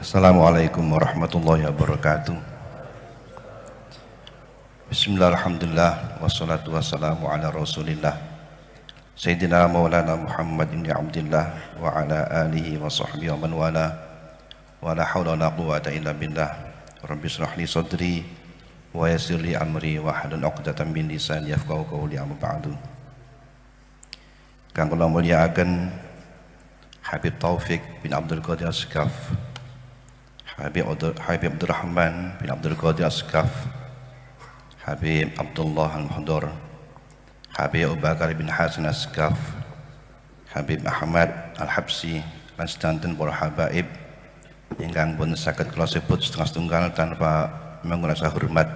Assalamualaikum warahmatullahi wabarakatuh Bismillahirrahmanirrahim Wassalatu wassalamu ala rasulillah Sayyidina maulana Muhammad ibn Abdullah Wa ala alihi wa sahbihi wa man wala Wa la hawla la quwata illa billah Rabbi surahli sadri Wa yasirli amri wa hadun uqdatan bin lisan Yafqahu qawli amma ba'du Kang kula mulyakaken Habib Taufik bin Abdul Qadir Askaf Habib Abdurrahman Habib Abdul Rahman bin Abdul Qadir Askaf Habib Abdullah Al-Muhdur Habib Abu Bakar bin Hasan Askaf Habib Ahmad Al-Habsi lan sedanten para habaib ingkang pun saged kula sebut setengah setunggal tanpa menguras hormat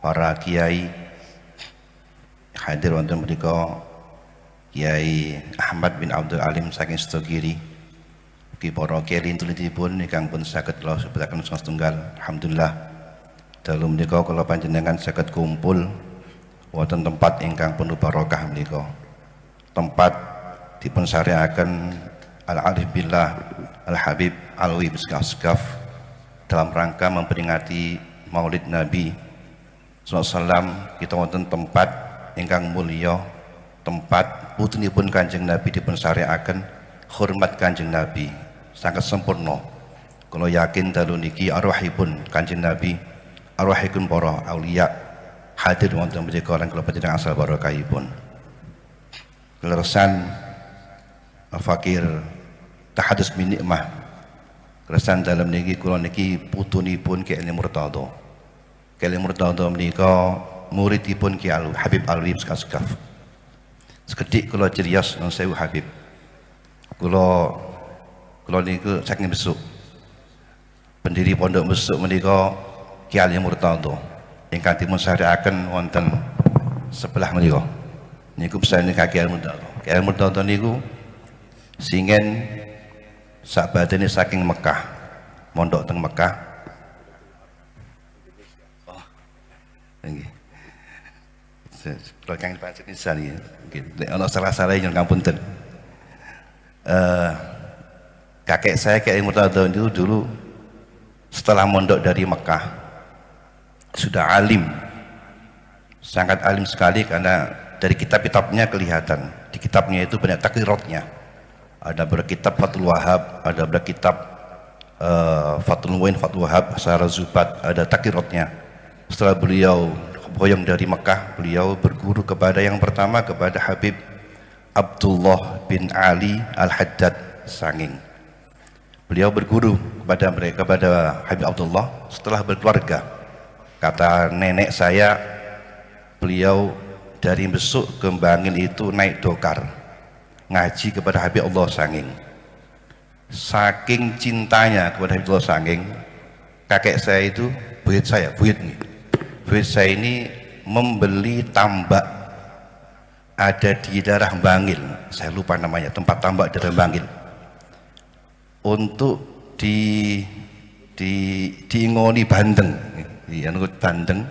para kiai hadir untuk mriku Kiai Ahmad bin Abdul Alim saking Setogiri Kiporo keri tulitipun ingkang pun sakit kula sebutaken sang setunggal alhamdulillah dalu menika kula panjenengan sakit kumpul wonten tempat ingkang penuh barokah menika tempat dipun sareaken al arif billah al habib al wib skaf dalam rangka memperingati maulid nabi SAW kita wonten tempat ingkang mulia tempat putunipun kanjeng nabi dipun sareaken hormat kanjeng nabi sangat sempurna kalau yakin dalu niki arwahipun kanjeng Nabi arwahipun para aulia hadir wonten mriku lan kula panjenengan asal barokahipun keleresan fakir tahadus min nikmah keresan dalam niki kula niki putunipun Ki Ali murtado Ki Ali murtado menika muridipun Ki alu Habib Alwi Skaf sekedik kula cerias non sewu Habib kula kula niku saking besuk pendiri pondok besuk menika Ki Ali Murtado ingkang akan wonten sebelah menika niku pesane kaki Ali Murtado Ki Ali Murtado niku singen sak ini saking Mekah mondok teng Mekah oh nggih kang pancen nisan salah-salah yang kampunten eh kakek saya Kiai Murtadha itu dulu setelah mondok dari Mekah sudah alim sangat alim sekali karena dari kitab-kitabnya kelihatan di kitabnya itu banyak takrirotnya ada berkitab Fatul Wahab ada berkitab uh, eh, Fatul Wain Fatul Wahab Sarah Zubat ada takrirotnya setelah beliau boyong dari Mekah beliau berguru kepada yang pertama kepada Habib Abdullah bin Ali Al-Haddad Sanging Beliau berguru kepada mereka kepada Habib Abdullah setelah berkeluarga. Kata nenek saya, beliau dari besuk kembangin itu naik dokar ngaji kepada Habib Allah Sanging. Saking cintanya kepada Habib Allah Sanging, kakek saya itu buyut saya, buyut ini Buyut saya ini membeli tambak ada di daerah Bangil. Saya lupa namanya, tempat tambak daerah Bangil untuk di di diingoni bandeng, dianut bandeng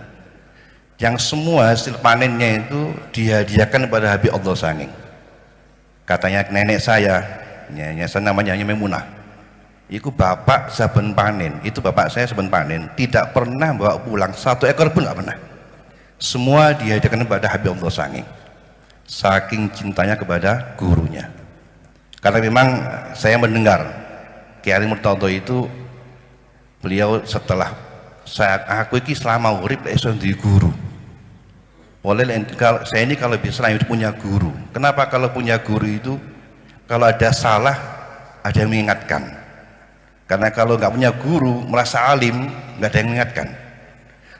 yang semua hasil panennya itu dihadiahkan kepada Habib Allah Sanging. Katanya nenek saya, nenek saya namanya Memunah. Itu bapak saben panen, itu bapak saya saben panen, tidak pernah bawa pulang satu ekor pun nggak pernah. Semua dihadiahkan kepada Habib Allah Sanging. Saking cintanya kepada gurunya. Karena memang saya mendengar Kiai Murtodo itu beliau setelah saya aku ini selama urip esok di guru oleh saya ini kalau bisa itu punya guru kenapa kalau punya guru itu kalau ada salah ada yang mengingatkan karena kalau nggak punya guru merasa alim nggak ada yang mengingatkan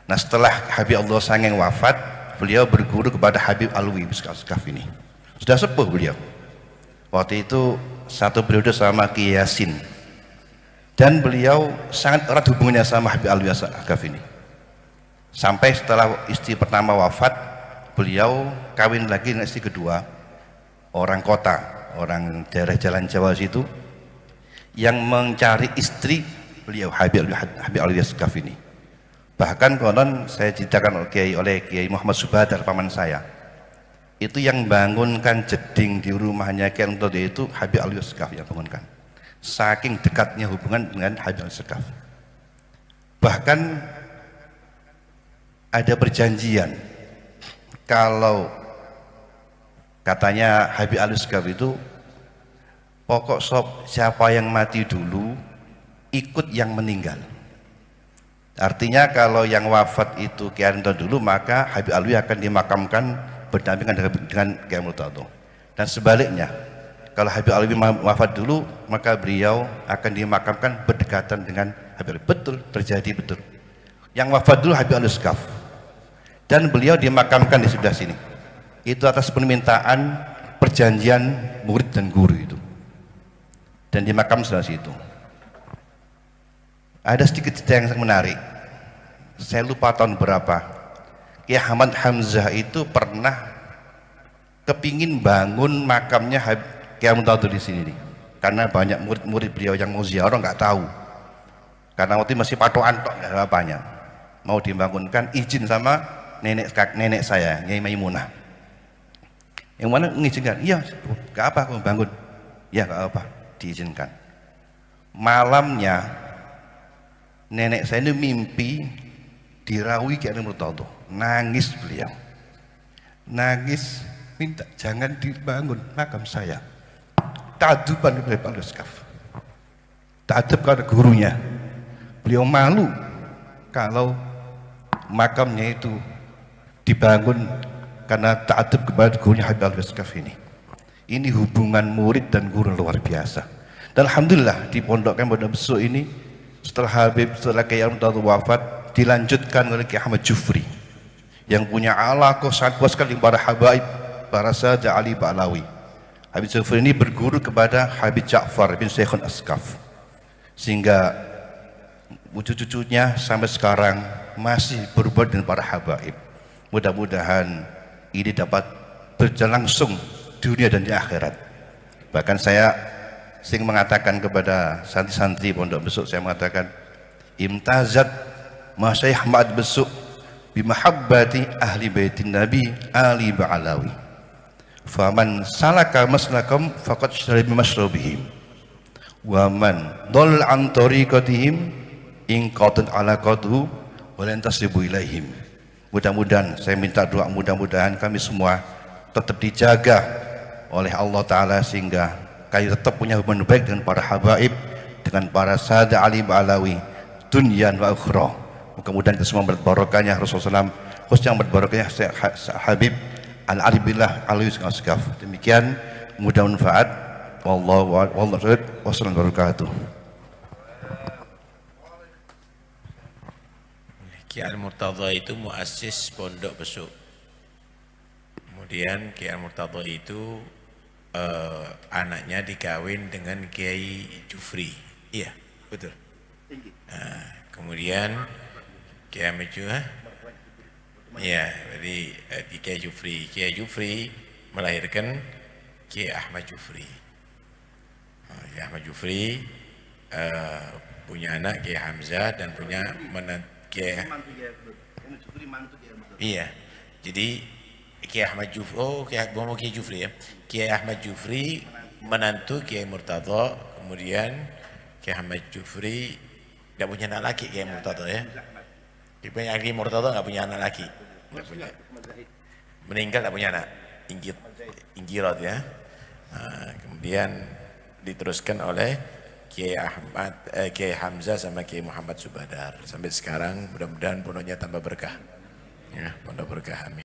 nah setelah Habib Allah Sangeng wafat beliau berguru kepada Habib Alwi Biskaf ini sudah sepuh beliau waktu itu satu periode sama Yasin dan beliau sangat erat hubungannya sama Habib Alwi Asgaf ini sampai setelah istri pertama wafat beliau kawin lagi dengan istri kedua orang kota orang daerah jalan Jawa situ yang mencari istri beliau Habib, Alwi Asgaf ini bahkan konon saya ceritakan oleh Kiai, oleh Muhammad Subadar paman saya itu yang bangunkan jeding di rumahnya Kiai itu Habib Alwi Asgaf yang bangunkan saking dekatnya hubungan dengan Hadal Sekaf. Bahkan ada perjanjian kalau katanya Habib Al Sekaf itu pokok sob siapa yang mati dulu ikut yang meninggal. Artinya kalau yang wafat itu Kianton dulu maka Habib Alwi akan dimakamkan berdampingan dengan Kiai Multado. Dan sebaliknya, kalau Habib Alwi wafat dulu, maka beliau akan dimakamkan berdekatan dengan Habib Alwi. Betul, terjadi betul. Yang wafat dulu Habib Alwi Skaf. Dan beliau dimakamkan di sebelah sini. Itu atas permintaan perjanjian murid dan guru itu. Dan dimakam sebelah situ. Ada sedikit cerita yang menarik. Saya lupa tahun berapa. Kiai Hamad Hamzah itu pernah kepingin bangun makamnya Habib Kiai Muntadur di sini nih. Karena banyak murid-murid beliau yang mau ziarah nggak tahu. Karena waktu masih patokan tok nggak apanya. Mau dibangunkan izin sama nenek nenek saya, Nyai Maimunah. Yang mana mengizinkan? Iya, nggak apa aku bangun. Ya nggak apa, diizinkan. Malamnya nenek saya ini mimpi dirawi Kiai Murtado, nangis beliau. Nangis minta jangan dibangun makam saya Ta'aduban oleh Pak Luskaf. Ta'adub kepada gurunya. Beliau malu kalau makamnya itu dibangun karena ta'adub kepada gurunya Habib al ini. Ini hubungan murid dan guru luar biasa. Dan Alhamdulillah di Pondok Pondok besok ini setelah Habib, setelah Kiai Amdadu wafat dilanjutkan oleh Kiai Ahmad Jufri yang punya ala sangat kuat sekali para Habib para saja Ali Ba'lawi Habib Zubair ini berguru kepada Habib Ja'far bin Syekhun Askaf sehingga cucu-cucunya sampai sekarang masih berbuat dengan para habaib mudah-mudahan ini dapat berjalan langsung dunia dan di akhirat bahkan saya sering mengatakan kepada santri-santri pondok besok saya mengatakan imtazat masyayih ma'ad besok bimahabbati ahli baitin nabi ali ba'alawi Faman salaka masnakum faqad syaribi masrabihim. Wa man dol an tariqatihim in qatan ala qadhu wa lan tasribu ilaihim. Mudah-mudahan saya minta doa mudah-mudahan kami semua tetap dijaga oleh Allah taala sehingga kami tetap punya hubungan baik dengan para habaib, dengan para sada Ali alawi, dunia wa ukhra. Mudah-mudahan kita semua berbarokahnya Rasulullah SAW, khusus yang berbarokahnya Habib an Ali bin Alwius Demikian mudah manfaat. Wallahu wallahu wasallam barakatuh. Ki Al Murtadha itu muassis pondok besuk. Kemudian Ki Al Murtadha itu uh, anaknya dikawin dengan Kiai Jufri. Iya, betul. Nah, kemudian Kiai Mejuah Iya, jadi eh, Kiai Jufri, Kiai Jufri melahirkan Kiai Ahmad Jufri. Oh, Kiai Ahmad Jufri eh, punya anak Kiai Hamzah dan punya menantu Kiai. Iya, jadi Kiai Ahmad Jufri, oh Kiai Ahmad Kiai Jufri ya, Kiai Ahmad Jufri menantu Kiai Murtado, kemudian Kiai Ahmad Jufri tidak punya anak laki Kiai Murtadha ya. Ibn Ali Murtadha nggak punya anak lagi. Nggak punya. Meninggal nggak punya anak. Inggir, Inggirat ya. Nah, kemudian diteruskan oleh Kiai Ahmad, eh, Kiai Hamzah sama Kiai Muhammad Subadar. Sampai sekarang mudah-mudahan pondoknya tambah berkah. Ya, pondok berkah. Amin.